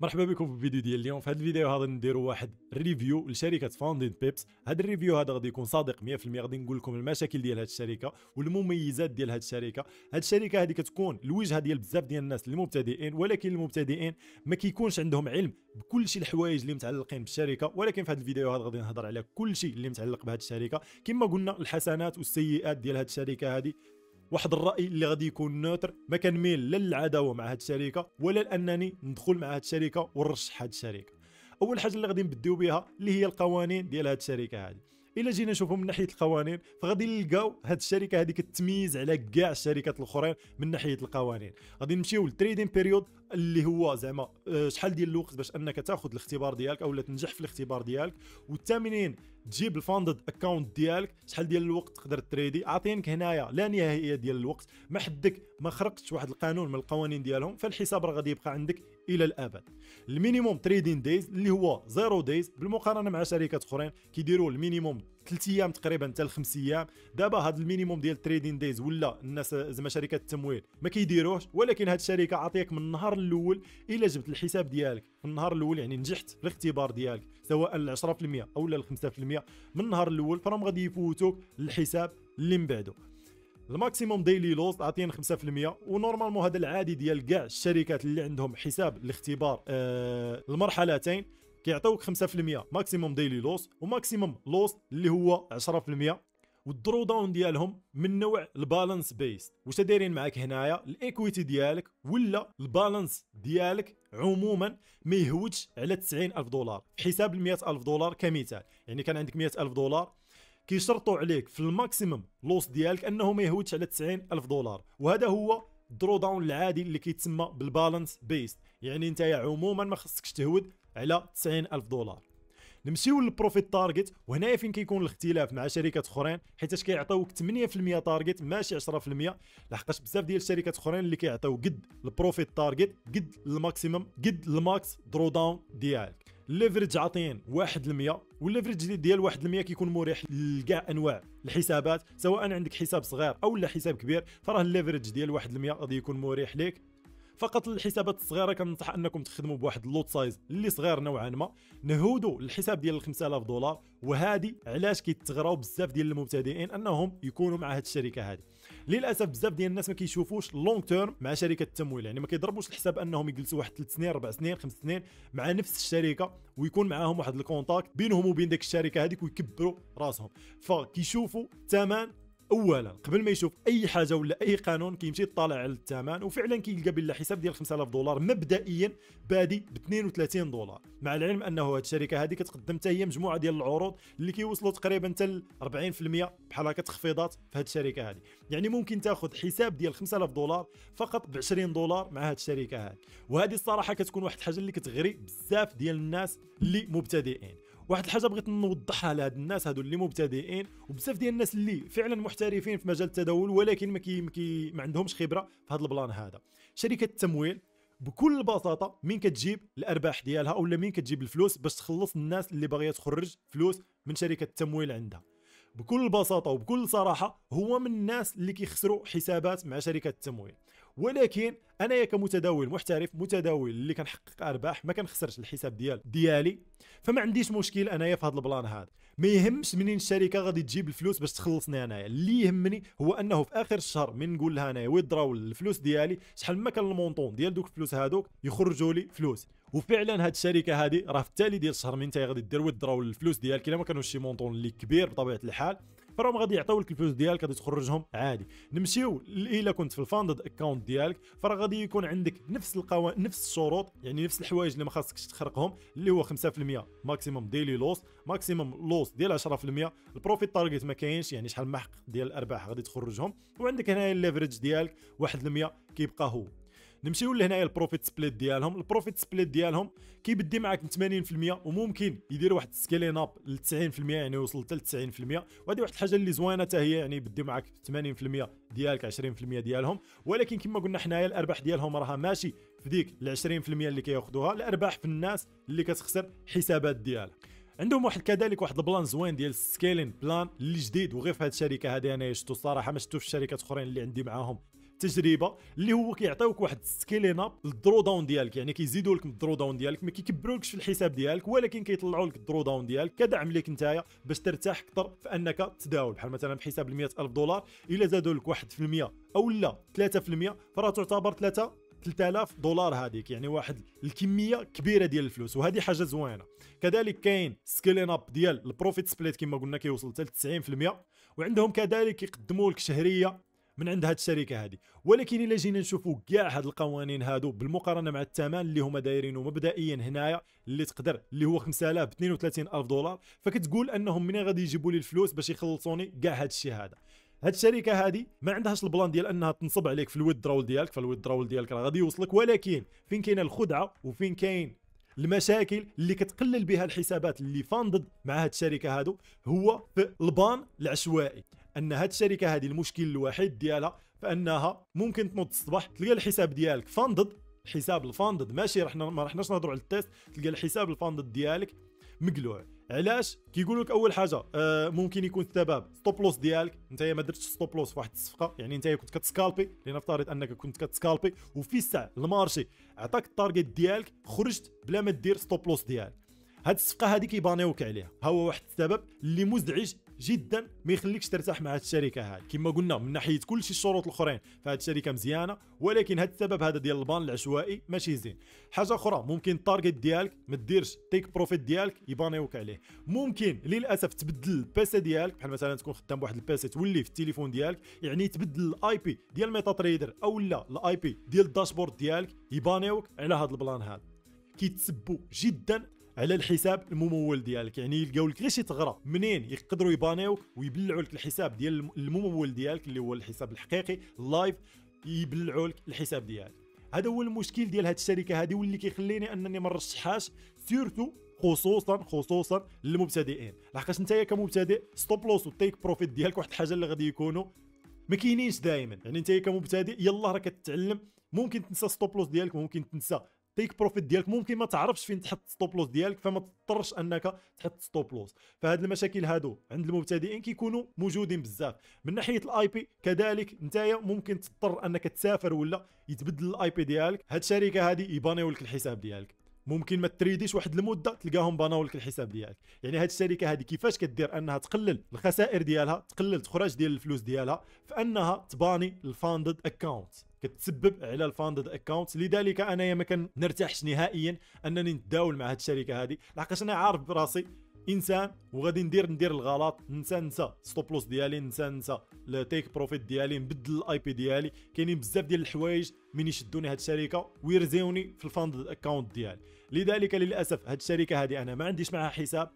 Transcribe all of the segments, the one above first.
مرحبا بكم في الفيديو ديال اليوم في هذا الفيديو هذا نديرو واحد ريفيو لشركه فاوندين بيبس هذا الريفيو هذا غادي يكون صادق 100% غادي نقول لكم المشاكل ديال هذه الشركه والمميزات ديال هذه الشركه هذه الشركه هذه كتكون الوجهه ديال بزاف ديال الناس المبتدئين ولكن المبتدئين ما كيكونش عندهم علم بكل شيء الحوايج اللي متعلقين بالشركه ولكن في هذا الفيديو هذا غادي نهضر على كل شيء اللي متعلق بهذه الشركه كما قلنا الحسنات والسيئات ديال هذه الشركه هذه واحد الراي اللي غادي يكون نوتر ما كنميل لا للعداوه مع هاد الشركه ولا لانني ندخل مع هاد الشركه ونرشح هاد الشركه اول حاجه اللي غادي نبداو بها اللي هي القوانين ديال هاد الشركه هذه الا جينا نشوفوا من ناحيه القوانين فغادي نلقاو هاد الشركه هذه كتميز على كاع الشركات الاخرين من ناحيه القوانين غادي نمشيو للتريدين بيريود اللي هو زعما آه، شحال ديال الوقت باش انك تاخذ الاختبار ديالك او تنجح في الاختبار ديالك والثامنين تجيب الفاندد اكونت ديالك شحال ديال الوقت تقدر تريدي عاطينك هنايا لا نهائيه ديال الوقت ما حدك ما خرقتش واحد القانون من القوانين ديالهم فالحساب راه غادي يبقى عندك الى الابد المينيموم تريدين دايز اللي هو زيرو دايز بالمقارنه مع شركات اخرين كيديروا المينيموم ثلاث ايام تقريبا حتى لخمس ايام دابا هذا المينيموم ديال تريدين دايز ولا الناس زعما شركات التمويل ما كيديروهش ولكن هاد الشركه عطيك من النهار الاول الا جبت الحساب ديالك من النهار الاول يعني نجحت في الاختبار ديالك سواء ال 10% او ال 5% من النهار الاول فراهم غادي يفوتوك الحساب اللي من بعده الماكسيموم ديلي لوز عاطين 5% ونورمالمون هذا العادي ديال كاع الشركات اللي عندهم حساب الاختبار آه، المرحلتين كيعطيوك 5% ماكسيموم ديلي لوس وماكسيموم لوس اللي هو 10% والدرو داون ديالهم من نوع البالانس بيست واش دايرين معاك هنايا الايكويتي ديالك ولا البالانس ديالك عموما ما يهوتش على 90000 دولار حساب ال 100000 دولار كمثال يعني كان عندك 100000 دولار كيشرطوا عليك في الماكسيمم لوس ديالك انه ما يهوتش على 90000 دولار وهذا هو الدرو داون العادي اللي كيتسمى بالبالانس بيست يعني انت عموما ما خصكش تهود على 90 ألف دولار نمشيو للبروفيت تارجت وهنايا فين كيكون الاختلاف مع شركات اخرين حيت كيعطيوك 8% تارجت ماشي 10% لحقاش بزاف ديال الشركات اخرين اللي كيعطيو قد البروفيت تارجت قد الماكسيمم قد الماكس درو داون ديالك الليفرج عاطين 1% والليفرج ديال 1% كيكون مريح لكاع انواع الحسابات سواء عندك حساب صغير او لا حساب كبير فراه الليفرج ديال 1% غادي يكون مريح ليك فقط للحسابات الصغيره كنصح انكم تخدموا بواحد اللوت سايز اللي صغير نوعا ما نهودوا الحساب ديال 5000 دولار وهذه علاش كيتغراو بزاف ديال المبتدئين انهم يكونوا مع هذه الشركه هذه للاسف بزاف ديال الناس ما كيشوفوش لونغ تيرم مع شركه التمويل يعني ما كيضربوش الحساب انهم يجلسوا واحد 3 سنين 4 سنين 5 سنين مع نفس الشركه ويكون معاهم واحد الكونتاكت بينهم وبين ديك الشركه هذيك ويكبروا راسهم فكيشوفوا الثمن اولا قبل ما يشوف اي حاجه ولا اي قانون كيمشي يطلع على الثمن وفعلا كيلقى بلا حساب ديال 5000 دولار مبدئيا بادي ب 32 دولار مع العلم انه هذه الشركه هذه كتقدم حتى هي مجموعه ديال العروض اللي كيوصلوا تقريبا حتى 40% بحال هكا تخفيضات في هذه الشركه هذه يعني ممكن تاخذ حساب ديال 5000 دولار فقط ب 20 دولار مع هذه الشركه هذه وهذه الصراحه كتكون واحد الحاجه اللي كتغري بزاف ديال الناس اللي مبتدئين واحد الحاجه بغيت نوضحها لهاد الناس هادو اللي مبتدئين وبزاف ديال الناس اللي فعلا محترفين في مجال التداول ولكن ما كي ما, ما عندهمش خبره في هذا البلان هذا شركه التمويل بكل بساطه مين كتجيب الارباح ديالها ولا مين كتجيب الفلوس باش تخلص الناس اللي باغيه تخرج فلوس من شركه التمويل عندها بكل بساطه وبكل صراحه هو من الناس اللي كيخسروا حسابات مع شركه التمويل ولكن انايا كمتداول محترف متداول اللي كنحقق ارباح ما كنخسرش الحساب ديال ديالي فما عنديش مشكل انايا في هذا البلان هذا ما يهمش منين الشركه غادي تجيب الفلوس باش تخلصني انايا اللي يهمني هو انه في اخر الشهر من نقول لها انايا ويدراو الفلوس ديالي شحال ما كان المونطون ديال دوك الفلوس هادوك يخرجوا لي فلوس وفعلا هاد الشركه هذه راه في التالي ديال الشهر من انت غادي دير ويدراو الفلوس ديالك الا ما كانوش شي مونطون اللي كبير بطبيعه الحال فراهم غادي يعطيولك الفلوس ديالك غادي تخرجهم عادي نمشيو الا كنت في الفاندد اكونت ديالك فراه غادي يكون عندك نفس القوانين نفس الشروط يعني نفس الحوايج اللي ما خاصكش تخرقهم اللي هو 5% ماكسيموم ديلي لوس ماكسيموم لوس ديال 10% البروفيت تارجت ما كاينش يعني شحال محق ديال الارباح غادي تخرجهم وعندك هنايا الليفرج ديالك 1% كيبقى هو نمشيو لهنايا البروفيت سبليت ديالهم البروفيت سبليت ديالهم كيبدي معاك 80% وممكن يدير واحد السكيلين اب ل 90% يعني يوصل حتى ل 90% وهذه واحد الحاجه اللي زوينه حتى هي يعني يبدي معاك 80% ديالك 20% ديالهم ولكن كما قلنا حنايا الارباح ديالهم راها ماشي في ديك ال 20% اللي كياخذوها الارباح في الناس اللي كتخسر حسابات ديالها عندهم واحد كذلك واحد البلان زوين ديال السكيلين بلان اللي جديد وغير في هذه الشركه هذه انا شفتو الصراحه ما شفتوش في الشركات اخرين اللي عندي معاهم التجربه اللي هو كيعطيوك واحد سكيلين اب للدرو داون ديالك يعني كيزيدوا لك الدرو داون ديالك ما كيكبروكش في الحساب ديالك ولكن كيطلعوا لك الدرو داون ديالك كدعم ليك نتايا باش ترتاح اكثر في انك تداول بحال مثلا بحساب ال ألف دولار الا زادوا لك 1% او لا 3% فراه تعتبر 3 3000 دولار هذيك يعني واحد الكميه كبيره ديال الفلوس وهذه حاجه زوينه كذلك كاين سكيلين اب ديال البروفيت سبليت كما قلنا كيوصل حتى ل 90% وعندهم كذلك يقدموا لك شهريه من عند هاد الشركه هذه ولكن الا جينا نشوفوا كاع هاد القوانين هادو بالمقارنه مع الثمن اللي هما دايرينه مبدئيا هنايا اللي تقدر اللي هو 5000 ب 32000 دولار فكتقول انهم منين غادي يجيبوا لي الفلوس باش يخلصوني كاع هاد الشيء هذا هاد الشركه هادي ما عندهاش البلان ديال انها تنصب عليك في الويدراول ديالك فالويدراول ديالك راه غادي يوصلك ولكن فين كاينه الخدعه وفين كاين المشاكل اللي كتقلل بها الحسابات اللي فاندد مع هاد الشركه هادو هو في البان العشوائي ان هاد الشركه هذه المشكل الوحيد ديالها فانها ممكن تنوض الصباح تلقى الحساب ديالك فاندد حساب الفاندد ماشي رحنا ما رحناش نهضروا على التيست تلقى الحساب الفاندد ديالك مقلوع علاش كيقول لك اول حاجه آه ممكن يكون السبب ستوب لوس ديالك انت ما درتش ستوب لوس في واحد الصفقه يعني انت كنت كتسكالبي لنفترض انك كنت كتسكالبي وفي الساعه المارشي عطاك التارجت ديالك خرجت بلا ما دير ستوب لوس ديالك هاد الصفقه هادي كيبانيوك عليها ها هو واحد السبب اللي مزعج جدا ما يخليكش ترتاح مع هذه الشركه هذه كما قلنا من ناحيه كل شيء الشروط الاخرين فهاد الشركه مزيانه ولكن هذا السبب هذا ديال البان العشوائي ماشي زين حاجه اخرى ممكن التارجت ديالك ما ديرش تيك بروفيت ديالك يبانيوك عليه ممكن للاسف تبدل البيسي ديالك بحال مثلا تكون خدام بواحد البيسي تولي في التليفون ديالك يعني تبدل الاي بي ديال ميتا تريدر او لا الاي بي ديال الداشبورد ديالك يبانيوك على هذا البلان هذا كيتسبوا جدا على الحساب الممول ديالك يعني يلقاو لك غير شي ثغره منين يقدروا يبانيو ويبلعوا لك الحساب ديال الممول ديالك اللي هو الحساب الحقيقي اللايف يبلعوا لك الحساب ديالك هذا هو المشكل ديال هذه الشركه هذه واللي كيخليني انني ما نرشحهاش سيرتو خصوصا خصوصا للمبتدئين لحقاش انت كمبتدئ ستوب لوس وتيك بروفيت ديالك واحد الحاجه اللي غادي يكونوا ما كاينينش دائما يعني انت كمبتدئ يلا راك تتعلم ممكن تنسى ستوب لوس ديالك ممكن تنسى تيك بروفيت ديالك ممكن ما تعرفش فين تحط ستوب لوس ديالك فما تضطرش انك تحط ستوب لوس فهاد المشاكل هادو عند المبتدئين كيكونوا موجودين بزاف من ناحيه الاي بي كذلك نتايا ممكن تضطر انك تسافر ولا يتبدل الاي بي ديالك هاد الشركه هادي يبانيو لك الحساب ديالك ممكن ما تريديش واحد المده تلقاهم باناو لك الحساب ديالك يعني هاد الشركه هذه كيفاش كدير انها تقلل الخسائر ديالها تقلل تخرج ديال الفلوس ديالها فانها تباني الفاندد اكونت كتسبب على الفاندد اكونت لذلك انايا ما كنرتاحش نهائيا انني نتداول مع هاد الشركه هذه لحقاش انا عارف براسي انسان وغادي ندير ندير الغلط ننسى ننسى ستوب لوس ديالي ننسى ننسى التيك بروفيت ديالي نبدل الاي بي ديالي كاينين بزاف ديال الحوايج من يشدوني هاد الشركه ويرزيوني في الفاند اكونت ديالي لذلك للاسف هاد الشركه هذه انا ما عنديش معها حساب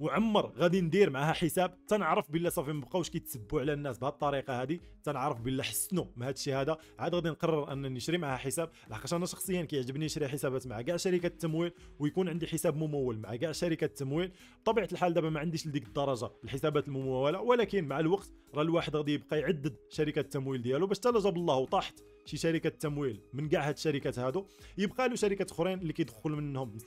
وعمر غادي ندير معها حساب تنعرف بلي صافي مابقاوش كيتسبوا على الناس بهاد الطريقه هادي تنعرف بلي حسنوا من هذا الشيء هذا عاد غادي نقرر انني نشري معها حساب لحقاش انا شخصيا كيعجبني نشري حسابات مع كاع شركات التمويل ويكون عندي حساب ممول مع كاع شركات التمويل بطبيعه الحال دابا ما عنديش لديك الدرجه الحسابات المموله ولكن مع الوقت راه الواحد غادي يبقى يعدد شركات التمويل ديالو باش حتى جاب الله وطاحت شي شركه تمويل من كاع هاد الشركات هادو يبقى له شركات اخرين اللي كيدخل منهم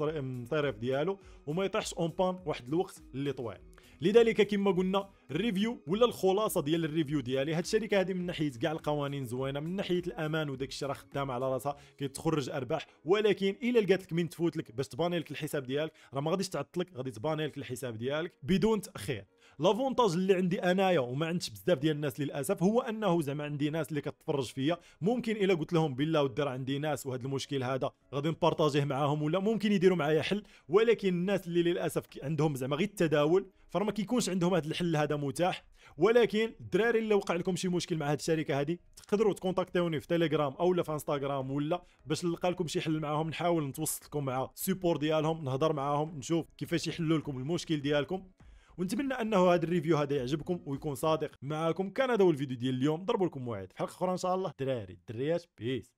طريف ديالو وما يطيحش اون بان واحد الوقت اللي طويل لذلك كما قلنا الريفيو ولا الخلاصه ديال الريفيو ديالي هاد الشركه هذه من ناحيه كاع القوانين زوينه من ناحيه الامان وداك الشيء راه خدام على راسها كتخرج ارباح ولكن الا لقات لك من تفوت لك باش تباني لك الحساب ديالك راه ما غاديش تعطلك غادي تباني لك الحساب ديالك بدون تاخير لافونتاج اللي عندي انايا وما عندش بزاف ديال الناس للاسف هو انه زعما عندي ناس اللي كتفرج فيا ممكن الا قلت لهم بالله ودير عندي ناس وهذا المشكل هذا غادي نبارطاجيه معاهم ولا ممكن يديروا معايا حل ولكن الناس اللي للاسف عندهم زعما غير التداول فما كيكونش عندهم هذا الحل هذا متاح ولكن الدراري اللي وقع لكم شي مشكل مع هذه الشركه هذه تقدروا تكونتاكتيوني في تيليجرام او في انستغرام ولا باش نلقى لكم شي حل معاهم نحاول نتوصل لكم مع السيبور ديالهم نهضر معاهم نشوف كيفاش يحلوا لكم المشكل ديالكم ونتمنى انه هذا الريفيو هذا يعجبكم ويكون صادق معكم كان هذا هو الفيديو ديال اليوم ضربوا لكم موعد في حلقه اخرى ان شاء الله دراري الدريات بيس